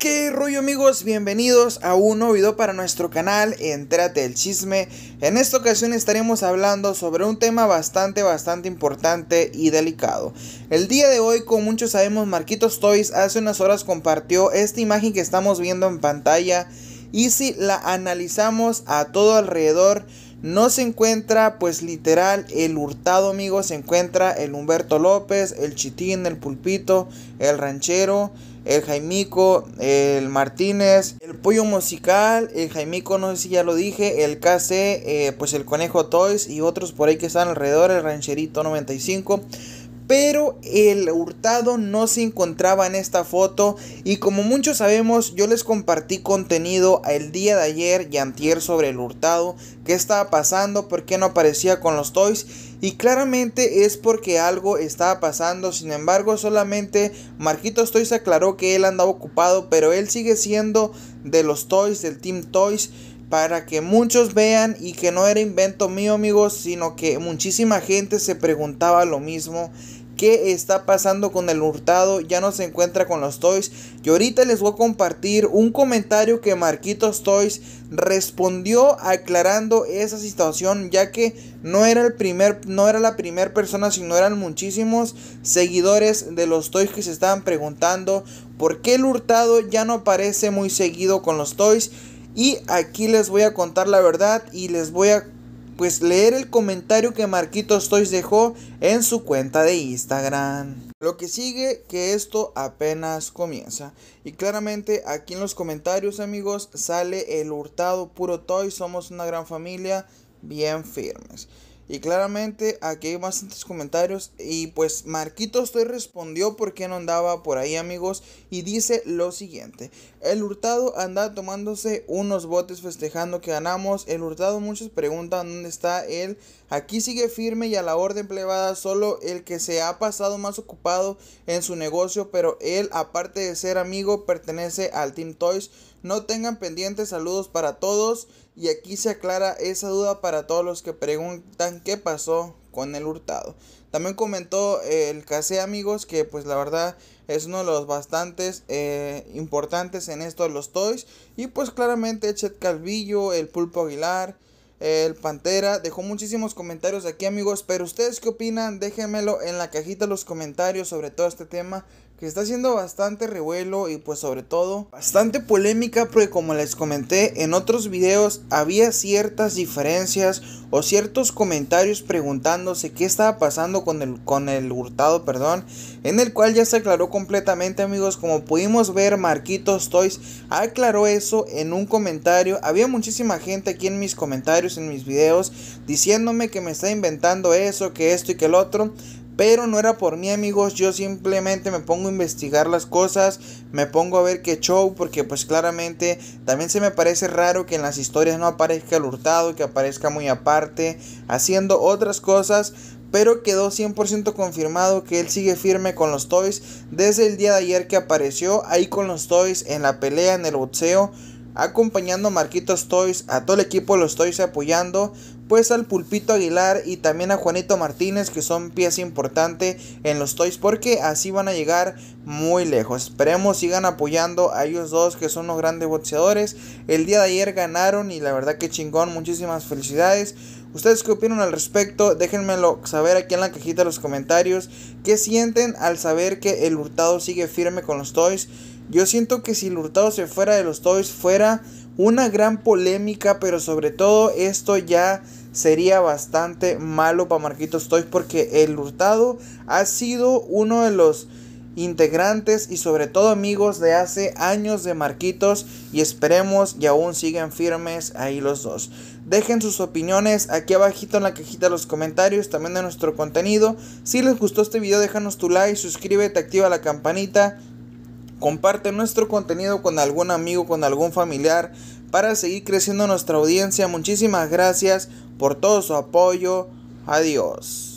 ¿Qué rollo amigos? Bienvenidos a un nuevo video para nuestro canal Entérate el Chisme. En esta ocasión estaremos hablando sobre un tema bastante, bastante importante y delicado. El día de hoy, como muchos sabemos, Marquitos Toys hace unas horas compartió esta imagen que estamos viendo en pantalla y si la analizamos a todo alrededor no se encuentra, pues literal, el Hurtado, amigo Se encuentra el Humberto López, el Chitín, el Pulpito, el Ranchero, el Jaimico, el Martínez, el Pollo Musical, el Jaimico, no sé si ya lo dije, el KC, eh, pues el Conejo Toys y otros por ahí que están alrededor, el Rancherito 95 pero el Hurtado no se encontraba en esta foto y como muchos sabemos yo les compartí contenido el día de ayer y antier sobre el Hurtado, qué estaba pasando, por qué no aparecía con los toys y claramente es porque algo estaba pasando, sin embargo solamente Marquitos Toys aclaró que él andaba ocupado, pero él sigue siendo de los toys, del Team Toys para que muchos vean y que no era invento mío amigos, sino que muchísima gente se preguntaba lo mismo qué está pasando con el Hurtado, ya no se encuentra con los Toys. Y ahorita les voy a compartir un comentario que Marquitos Toys respondió aclarando esa situación, ya que no era el primer no era la primera persona, sino eran muchísimos seguidores de los Toys que se estaban preguntando por qué el Hurtado ya no aparece muy seguido con los Toys. Y aquí les voy a contar la verdad y les voy a pues leer el comentario que Marquito Toys dejó en su cuenta de Instagram. Lo que sigue que esto apenas comienza. Y claramente aquí en los comentarios amigos sale el hurtado puro Toys, somos una gran familia, bien firmes. Y claramente aquí hay bastantes comentarios. Y pues Marquito estoy respondió por qué no andaba por ahí amigos. Y dice lo siguiente. El hurtado anda tomándose unos botes festejando que ganamos. El hurtado muchos preguntan dónde está él. Aquí sigue firme y a la orden plebada. Solo el que se ha pasado más ocupado en su negocio. Pero él aparte de ser amigo pertenece al Team Toys. No tengan pendientes saludos para todos. Y aquí se aclara esa duda para todos los que preguntan qué pasó con el Hurtado. También comentó eh, el case amigos que pues la verdad es uno de los bastantes eh, importantes en esto de los toys. Y pues claramente Chet Calvillo, el Pulpo Aguilar, el Pantera. Dejó muchísimos comentarios aquí amigos. Pero ustedes qué opinan? Déjenmelo en la cajita de los comentarios sobre todo este tema que está haciendo bastante revuelo y pues sobre todo bastante polémica porque como les comenté en otros videos había ciertas diferencias o ciertos comentarios preguntándose qué estaba pasando con el, con el hurtado, perdón, en el cual ya se aclaró completamente amigos, como pudimos ver Marquitos Toys aclaró eso en un comentario, había muchísima gente aquí en mis comentarios, en mis videos, diciéndome que me está inventando eso, que esto y que el otro, pero no era por mí amigos, yo simplemente me pongo a investigar las cosas, me pongo a ver qué show, porque pues claramente también se me parece raro que en las historias no aparezca el hurtado, que aparezca muy aparte, haciendo otras cosas, pero quedó 100% confirmado que él sigue firme con los Toys desde el día de ayer que apareció ahí con los Toys en la pelea, en el boxeo acompañando a Marquitos Toys, a todo el equipo los Toys apoyando, pues al Pulpito Aguilar y también a Juanito Martínez, que son pieza importante en los Toys, porque así van a llegar muy lejos. Esperemos sigan apoyando a ellos dos, que son los grandes boxeadores. El día de ayer ganaron y la verdad que chingón, muchísimas felicidades. ¿Ustedes qué opinan al respecto? Déjenmelo saber aquí en la cajita de los comentarios. ¿Qué sienten al saber que el Hurtado sigue firme con los Toys? Yo siento que si el Hurtado se fuera de los Toys fuera una gran polémica, pero sobre todo esto ya sería bastante malo para Marquitos Toys porque el Hurtado ha sido uno de los integrantes y sobre todo amigos de hace años de Marquitos y esperemos y aún siguen firmes ahí los dos. Dejen sus opiniones aquí abajito en la cajita de los comentarios, también de nuestro contenido. Si les gustó este video déjanos tu like, suscríbete, activa la campanita Comparte nuestro contenido con algún amigo, con algún familiar, para seguir creciendo nuestra audiencia. Muchísimas gracias por todo su apoyo. Adiós.